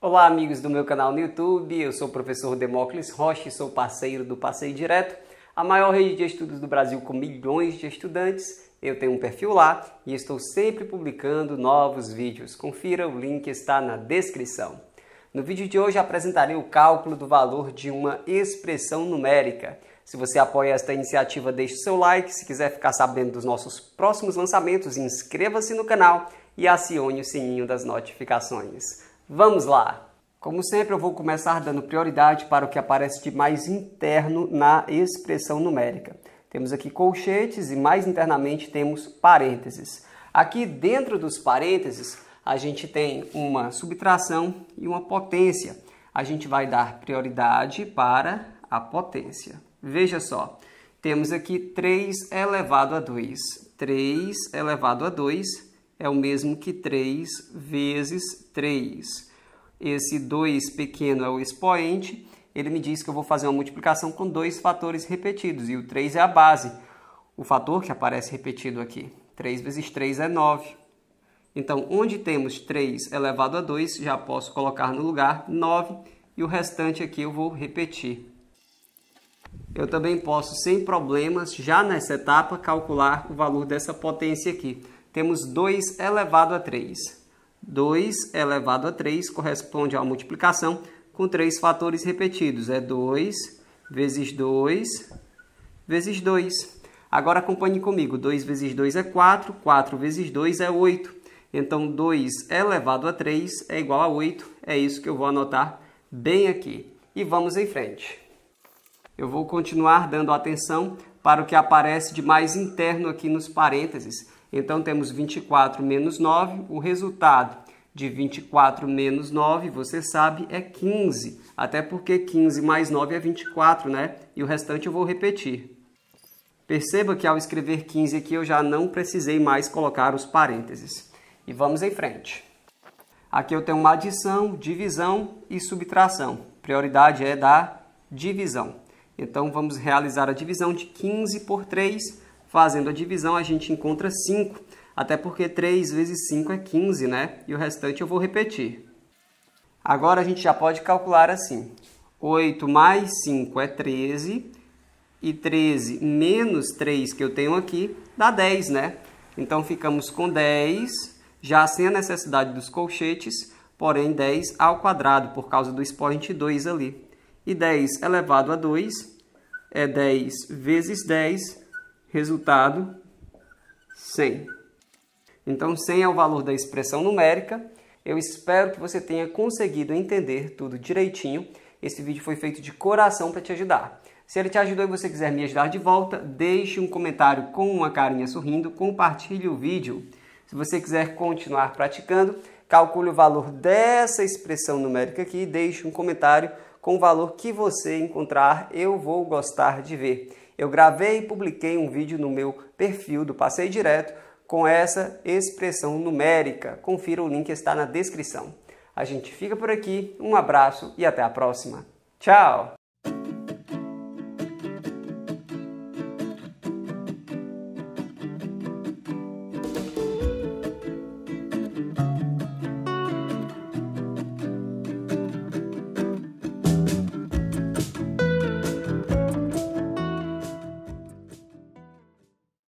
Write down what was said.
Olá, amigos do meu canal no YouTube. Eu sou o professor Demócles Rocha e sou parceiro do Passeio Direto, a maior rede de estudos do Brasil com milhões de estudantes. Eu tenho um perfil lá e estou sempre publicando novos vídeos. Confira, o link está na descrição. No vídeo de hoje apresentarei o cálculo do valor de uma expressão numérica. Se você apoia esta iniciativa, deixe seu like. Se quiser ficar sabendo dos nossos próximos lançamentos, inscreva-se no canal e acione o sininho das notificações. Vamos lá! Como sempre, eu vou começar dando prioridade para o que aparece de mais interno na expressão numérica. Temos aqui colchetes e mais internamente temos parênteses. Aqui dentro dos parênteses, a gente tem uma subtração e uma potência. A gente vai dar prioridade para a potência. Veja só, temos aqui 3 elevado a 2. 3 elevado a 2 é o mesmo que 3 vezes 3. Esse 2 pequeno é o expoente, ele me diz que eu vou fazer uma multiplicação com dois fatores repetidos, e o 3 é a base, o fator que aparece repetido aqui. 3 vezes 3 é 9. Então, onde temos 3 elevado a 2, já posso colocar no lugar 9, e o restante aqui eu vou repetir. Eu também posso, sem problemas, já nessa etapa, calcular o valor dessa potência aqui temos 2 elevado a 3. 2 elevado a 3 corresponde à multiplicação com três fatores repetidos. É 2 vezes 2 vezes 2. Agora acompanhe comigo. 2 vezes 2 é 4, 4 vezes 2 é 8. Então, 2 elevado a 3 é igual a 8. É isso que eu vou anotar bem aqui. E vamos em frente. Eu vou continuar dando atenção para o que aparece de mais interno aqui nos parênteses então temos 24 menos 9, o resultado de 24 menos 9, você sabe, é 15. Até porque 15 mais 9 é 24, né? E o restante eu vou repetir. Perceba que ao escrever 15 aqui eu já não precisei mais colocar os parênteses. E vamos em frente. Aqui eu tenho uma adição, divisão e subtração. Prioridade é da divisão. Então vamos realizar a divisão de 15 por 3 Fazendo a divisão, a gente encontra 5, até porque 3 vezes 5 é 15, né? E o restante eu vou repetir. Agora a gente já pode calcular assim. 8 mais 5 é 13, e 13 menos 3 que eu tenho aqui dá 10, né? Então ficamos com 10, já sem a necessidade dos colchetes, porém 10 ao quadrado, por causa do expoente 2 ali. E 10 elevado a 2 é 10 vezes 10, Resultado, 100. Então, 100 é o valor da expressão numérica. Eu espero que você tenha conseguido entender tudo direitinho. Esse vídeo foi feito de coração para te ajudar. Se ele te ajudou e você quiser me ajudar de volta, deixe um comentário com uma carinha sorrindo, compartilhe o vídeo. Se você quiser continuar praticando, calcule o valor dessa expressão numérica aqui, deixe um comentário com o valor que você encontrar, eu vou gostar de ver. Eu gravei e publiquei um vídeo no meu perfil do Passeio Direto com essa expressão numérica. Confira o link está na descrição. A gente fica por aqui, um abraço e até a próxima. Tchau!